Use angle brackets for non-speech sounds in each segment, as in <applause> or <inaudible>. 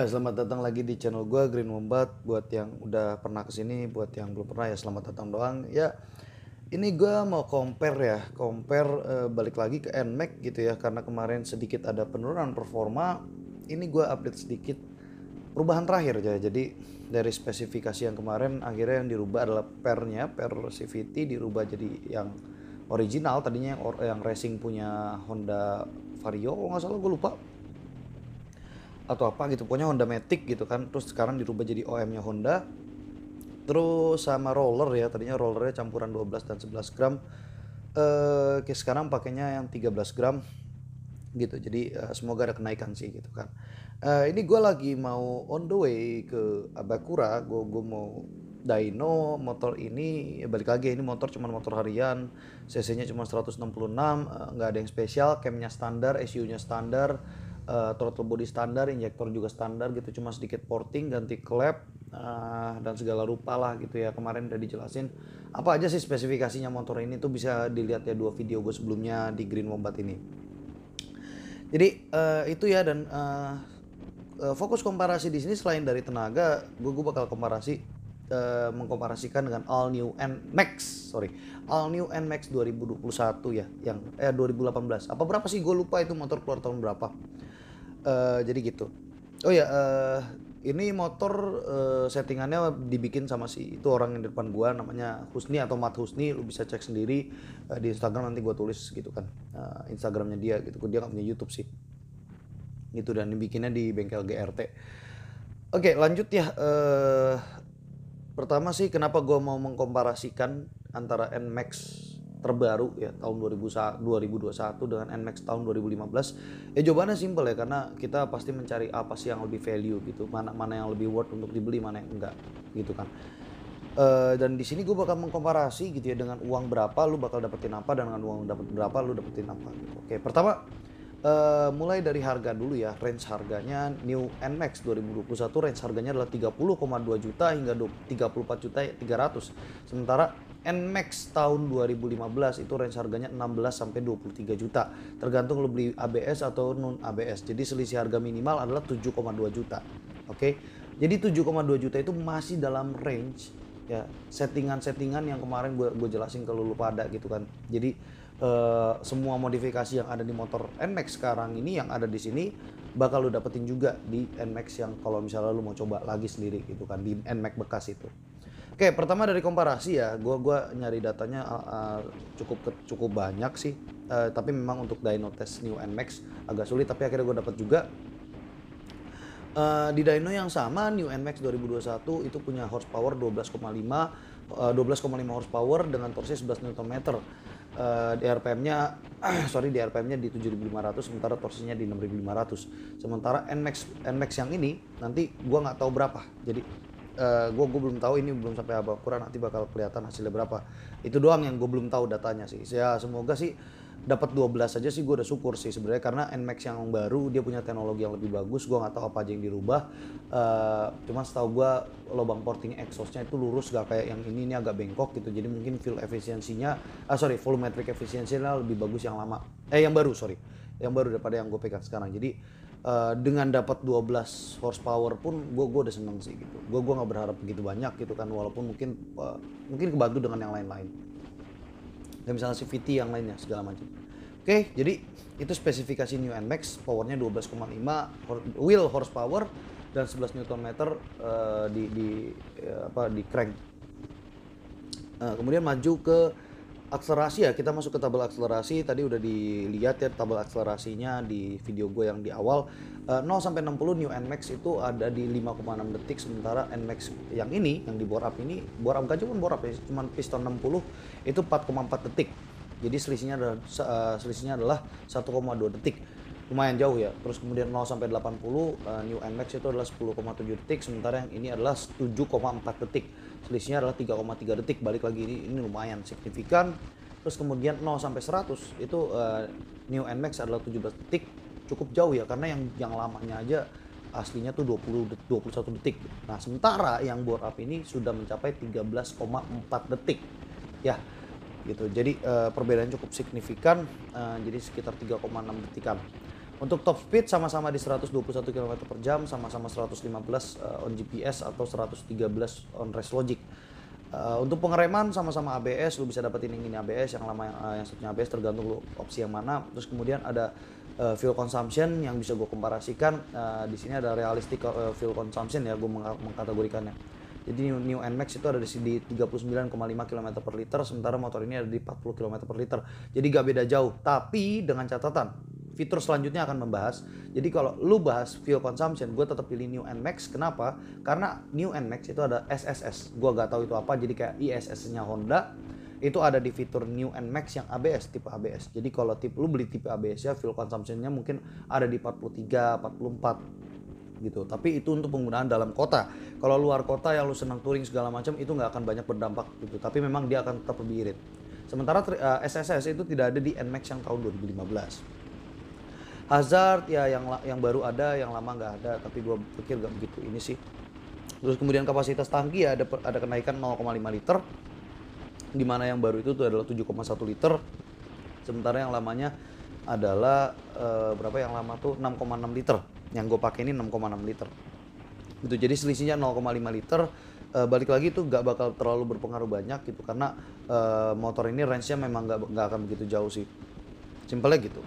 Iya, selamat datang lagi di channel gue Green Wombat. Buat yang udah pernah kesini, buat yang belum pernah ya selamat datang doang. Ya, ini gue mau compare ya, compare uh, balik lagi ke NMAX gitu ya, karena kemarin sedikit ada penurunan performa. Ini gue update sedikit perubahan terakhir ya. Jadi dari spesifikasi yang kemarin akhirnya yang dirubah adalah pernya, per CVT dirubah jadi yang original. Tadinya yang, yang racing punya Honda Vario, kalau nggak salah gue lupa atau apa gitu pokoknya Honda Matic gitu kan terus sekarang dirubah jadi OM-nya Honda terus sama roller ya tadinya rollernya campuran 12 dan 11 gram eh uh, sekarang pakainya yang 13 gram gitu jadi uh, semoga ada kenaikan sih gitu kan uh, ini gue lagi mau on the way ke Abakura gue mau dyno motor ini ya balik lagi ini motor cuma motor harian cc nya cuma 166 nggak ada yang spesial camnya standar SU nya standar uh, throttle body standar, injektor juga standar gitu, cuma sedikit porting, ganti klep uh, dan segala rupa lah gitu ya. Kemarin udah dijelasin apa aja sih spesifikasinya motor ini tuh bisa dilihat ya dua video gue sebelumnya di Green Wombat ini. Jadi uh, itu ya dan uh, fokus komparasi di sini selain dari tenaga, gue gue bakal komparasi uh, mengkomparasikan dengan All New N Max, sorry, All New N Max 2021 ya, yang eh 2018. Apa berapa sih gue lupa itu motor keluar tahun berapa? Eh, jadi gitu oh ya uh, ini motor uh, settingannya dibikin sama si itu orang yang di depan gua namanya Husni atau Mat Husni lu bisa cek sendiri uh, di Instagram nanti gua tulis gitu kan uh, Instagramnya dia gitu dia nggak punya YouTube sih gitu dan dibikinnya di bengkel GRT oke okay, lanjut ya uh, pertama sih kenapa gua mau mengkomparasikan antara NMAX terbaru ya tahun 2000, 2021 dengan NMAX tahun 2015 ya jawabannya simpel ya karena kita pasti mencari apa sih yang lebih value gitu mana mana yang lebih worth untuk dibeli mana yang enggak gitu kan e, dan di sini gue bakal mengkomparasi gitu ya dengan uang berapa lu bakal dapetin apa dan dengan uang dapat berapa lu dapetin apa gitu. Oke, pertama e, mulai dari harga dulu ya. Range harganya New NMAX 2021 range harganya adalah 30,2 juta hingga 34 juta 300. Sementara NMAX tahun 2015 itu range harganya 16 sampai 23 juta tergantung lo beli ABS atau non ABS jadi selisih harga minimal adalah 7,2 juta oke okay? jadi 7,2 juta itu masih dalam range ya settingan-settingan yang kemarin gue gue jelasin ke lulu pada gitu kan jadi uh, semua modifikasi yang ada di motor NMAX sekarang ini yang ada di sini bakal lu dapetin juga di NMAX yang kalau misalnya lu mau coba lagi sendiri gitu kan di NMAX bekas itu Oke, pertama dari komparasi ya. Gua gua nyari datanya uh, cukup cukup banyak sih. Uh, tapi memang untuk dyno test new and max agak sulit tapi akhirnya gue dapat juga uh, di dyno yang sama new and max 2021 itu punya horsepower 12,5 12,5 horsepower dengan torsi 11 Nm. Uh, rpm nya uh, sorry rpm nya di 7500 sementara torsinya di 6500. Sementara NMAX NMAX yang ini nanti gua nggak tahu berapa. Jadi gue eh, gue belum tahu ini belum sampai apa kurang nanti bakal kelihatan hasilnya berapa itu doang yang gue belum tahu datanya sih ya semoga sih dapat 12 aja sih gue udah syukur sih sebenarnya karena Nmax yang baru dia punya teknologi yang lebih bagus gue nggak tahu apa aja yang dirubah uh, cuman setahu gue lubang porting exhaustnya itu lurus gak kayak yang ini ini agak bengkok gitu jadi mungkin fuel efisiensinya ah sorry volumetric efisiensinya lebih bagus yang lama eh yang baru sorry yang baru daripada yang gue pegang sekarang jadi Eh, dengan dapat 12 horsepower pun gue gue udah seneng sih gitu gue gue nggak berharap begitu banyak gitu kan walaupun mungkin uh, mungkin kebantu dengan yang lain-lain dan misalnya CVT yang lainnya segala macam oke okay, jadi itu spesifikasi new NMAX powernya 12,5 wheel horsepower dan 11 newton meter uh, eh, di di apa di crank uh, kemudian maju ke akselerasi ya kita masuk ke tabel akselerasi tadi udah dilihat ya tabel akselerasinya di video gue yang di awal uh, eh, 0 sampai 60 new nmax itu ada di 5,6 detik sementara nmax yang ini yang di bore up ini bore up gak cuma bore up ya cuma piston 60 itu 4,4 detik jadi selisihnya adalah uh, selisihnya adalah 1,2 detik lumayan jauh ya terus kemudian 0 sampai 80 uh, eh, new nmax itu adalah 10,7 detik sementara yang ini adalah 7,4 detik selisihnya adalah 3,3 detik balik lagi ini ini lumayan signifikan terus kemudian 0 sampai 100 itu uh, new nmax adalah 17 detik cukup jauh ya karena yang yang lamanya aja aslinya tuh 20 det 21 detik. Nah, sementara yang bore up ini sudah mencapai 13,4 detik. Ya. Gitu. Jadi uh, perbedaan cukup signifikan uh, jadi sekitar 3,6 detikan. Untuk top speed sama-sama di 121 km per jam, sama-sama 115 uh, eh, on GPS atau 113 on race logic. Uh, untuk pengereman sama-sama ABS, lu bisa dapetin yang ini ABS, yang lama eh, yang, uh, yang satunya ABS tergantung lu opsi yang mana. Terus kemudian ada uh, fuel consumption yang bisa gue komparasikan. Uh, di sini ada realistic uh, fuel consumption ya, gue mengkategorikannya. Jadi New NMAX itu ada di, di 39,5 km per liter, sementara motor ini ada di 40 km per liter. Jadi gak beda jauh, tapi dengan catatan fitur selanjutnya akan membahas. Jadi kalau lu bahas fuel consumption, gue tetap pilih new and max. Kenapa? Karena new and max itu ada SSS. Gue gak tahu itu apa. Jadi kayak ISS-nya Honda itu ada di fitur new and max yang ABS tipe ABS. Jadi kalau tipe lu beli tipe ABS ya fuel consumption-nya mungkin ada di 43, 44 gitu. Tapi itu untuk penggunaan dalam kota. Kalau luar kota yang lu senang touring segala macam itu nggak akan banyak berdampak gitu. Tapi memang dia akan tetap lebih irit. Sementara uh, eh, SSS itu tidak ada di NMAX yang tahun 2015. Hazard ya yang yang baru ada, yang lama nggak ada, tapi gue pikir nggak begitu ini sih. Terus kemudian kapasitas tangki ya ada ada kenaikan 0,5 liter, di mana yang baru itu tuh adalah 7,1 liter, sementara yang lamanya adalah e, berapa yang lama tuh 6,6 liter, yang gue pakai ini 6,6 liter. Gitu, jadi selisihnya 0,5 liter. E, balik lagi tuh nggak bakal terlalu berpengaruh banyak gitu karena e, motor ini range-nya memang nggak nggak akan begitu jauh sih. Simpelnya gitu.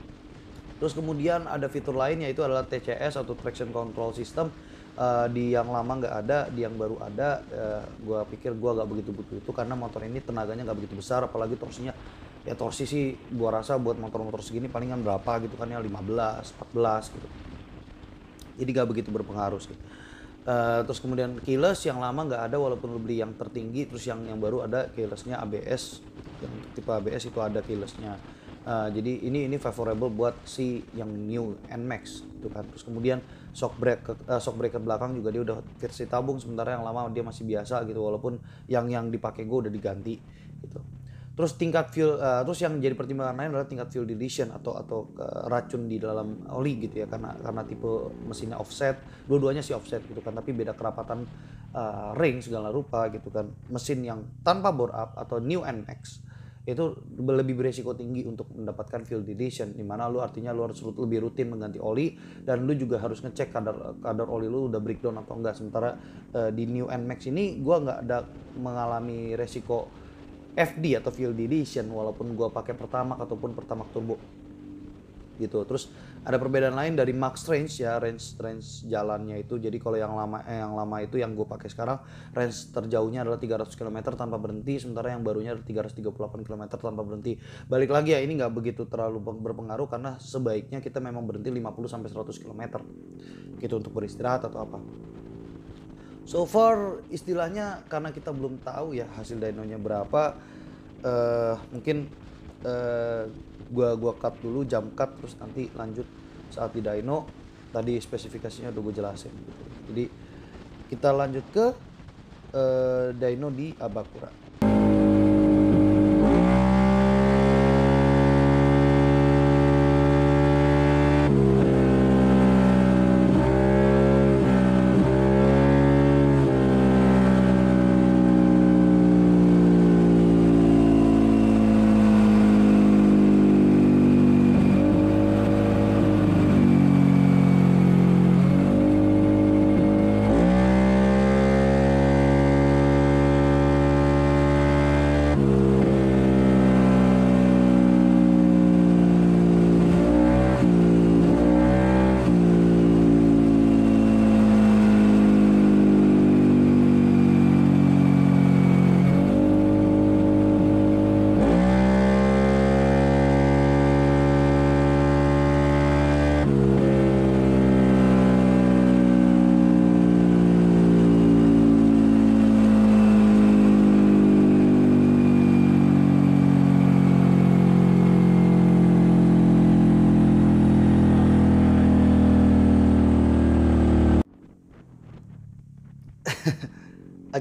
Terus kemudian ada fitur lain yaitu adalah TCS atau traction control system uh, di yang lama nggak ada, di yang baru ada. Uh, gua pikir gua nggak begitu butuh itu karena motor ini tenaganya nggak begitu besar, apalagi torsinya ya torsi sih gua rasa buat motor-motor segini palingan berapa gitu kan ya 15, 14 gitu. Jadi nggak begitu berpengaruh sih. Uh, terus kemudian keyless yang lama nggak ada walaupun lo beli yang tertinggi terus yang yang baru ada keylessnya ABS yang tipe ABS itu ada keylessnya Uh, jadi ini ini favorable buat si yang new Nmax itu kan. Terus kemudian shock breaker uh, eh, shock breaker belakang juga dia udah versi tabung sementara yang lama dia masih biasa gitu walaupun yang yang dipakai gue udah diganti gitu. Terus tingkat fuel uh, eh, terus yang jadi pertimbangan lain adalah tingkat fuel deletion atau atau uh, racun di dalam oli gitu ya karena karena tipe mesinnya offset, dua-duanya sih offset gitu kan tapi beda kerapatan uh, ring segala rupa gitu kan. Mesin yang tanpa bore up atau new Nmax itu lebih beresiko tinggi untuk mendapatkan fuel deletion di mana lu artinya lu harus lebih rutin mengganti oli dan lu juga harus ngecek kadar kadar oli lu udah breakdown atau enggak sementara uh, di new and max ini gua nggak ada mengalami resiko FD atau fuel deletion walaupun gua pakai pertama ataupun pertama turbo gitu. Terus ada perbedaan lain dari max range ya, range range jalannya itu. Jadi kalau yang lama eh, yang lama itu yang gue pakai sekarang range terjauhnya adalah 300 km tanpa berhenti, sementara yang barunya 338 km tanpa berhenti. Balik lagi ya ini nggak begitu terlalu berpengaruh karena sebaiknya kita memang berhenti 50 sampai 100 km. Gitu untuk beristirahat atau apa. So far istilahnya karena kita belum tahu ya hasil dynonya berapa uh, mungkin uh, gua gua cut dulu jam cut terus nanti lanjut saat di dyno tadi spesifikasinya udah gue jelasin gitu. jadi kita lanjut ke uh, dyno di Abakura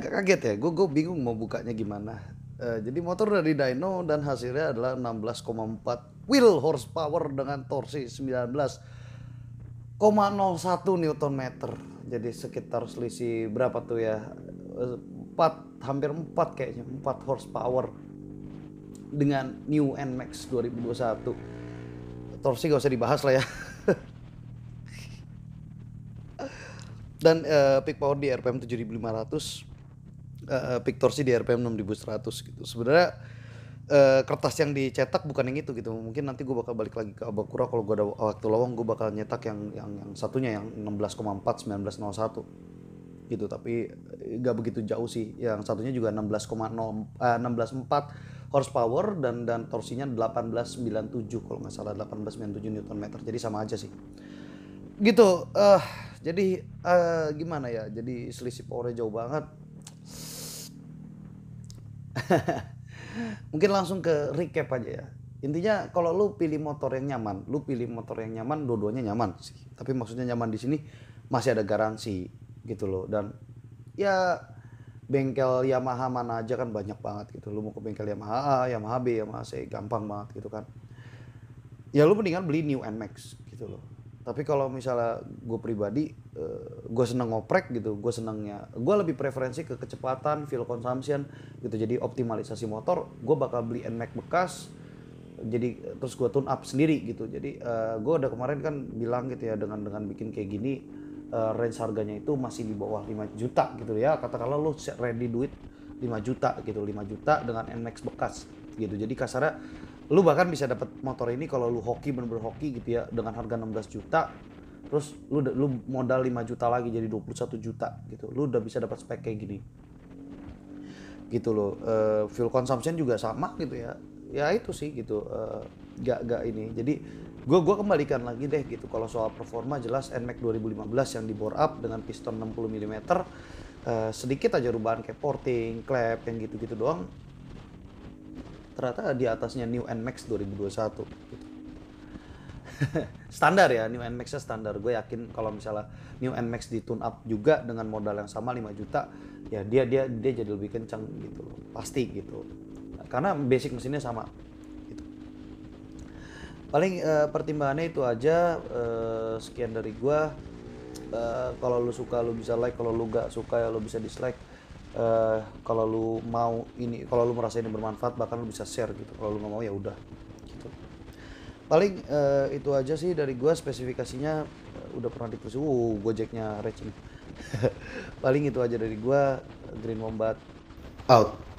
agak kaget ya gue bingung mau bukanya gimana uh, jadi motor dari dyno dan hasilnya adalah 16,4 wheel horsepower dengan torsi 19,01 newton meter jadi sekitar selisih berapa tuh ya 4 eh, hampir 4 kayaknya 4 horsepower dengan new Nmax 2021 torsi gak usah dibahas lah ya <laughs> dan uh, peak power di RPM 7500 uh, eh, sih eh, di RPM 6100 gitu. Sebenarnya uh, kertas yang dicetak bukan yang itu gitu. Mungkin nanti gue bakal balik lagi ke Abakura kalau gue ada waktu lowong gue bakal nyetak yang yang yang satunya yang 16,4 1901 gitu tapi nggak begitu jauh sih yang satunya juga 16,0 uh, 16,4 horsepower dan dan torsinya 1897 kalau nggak salah 1897 newton meter jadi sama aja sih gitu uh, jadi uh, gimana ya jadi selisih powernya jauh banget <laughs> Mungkin langsung ke recap aja ya. Intinya kalau lu pilih motor yang nyaman, lu pilih motor yang nyaman, dua-duanya nyaman sih. Tapi maksudnya nyaman di sini masih ada garansi gitu loh. Dan ya bengkel Yamaha mana aja kan banyak banget gitu. Lu mau ke bengkel Yamaha A, Yamaha B, Yamaha C, gampang banget gitu kan. Ya lu mendingan beli New NMAX gitu loh tapi kalau misalnya gue pribadi uh, eh, gue seneng ngoprek gitu gue senengnya gue lebih preferensi ke kecepatan fuel consumption gitu jadi optimalisasi motor gue bakal beli nmax bekas jadi eh, terus gue tune up sendiri gitu jadi uh, eh, gue udah kemarin kan bilang gitu ya dengan dengan bikin kayak gini uh, range harganya itu masih di bawah 5 juta gitu ya katakanlah lo ready duit 5 juta gitu 5 juta dengan nmax bekas gitu jadi kasarnya lu bahkan bisa dapat motor ini kalau lu hoki bener-bener hoki gitu ya dengan harga 16 juta terus lu lu modal 5 juta lagi jadi 21 juta gitu lu udah bisa dapat spek kayak gini gitu loh uh, fuel consumption juga sama gitu ya ya itu sih gitu uh, gak gak ini jadi gue gua kembalikan lagi deh gitu kalau soal performa jelas NMAX 2015 yang dibor up dengan piston 60 mm uh, sedikit aja rubahan kayak porting, klep yang gitu-gitu doang ternyata di atasnya New NMAX 2021 gitu. <laughs> standar ya New NMAX-nya standar. Gue yakin kalau misalnya New NMAX di tune up juga dengan modal yang sama 5 juta, ya dia dia dia jadi lebih kencang gitu loh. Pasti gitu. Karena basic mesinnya sama. Gitu. Paling uh, pertimbangannya itu aja uh, sekian dari gue. Uh, kalau lu suka lu bisa like, kalau lu gak suka ya lu bisa dislike Eh, kalau lu mau ini kalau lu merasa ini bermanfaat bahkan lu bisa share gitu kalau lu nggak mau ya udah gitu paling uh, itu aja sih dari gua spesifikasinya uh, udah pernah dipersu uh gojeknya racing <laughs> paling itu aja dari gua Green Wombat out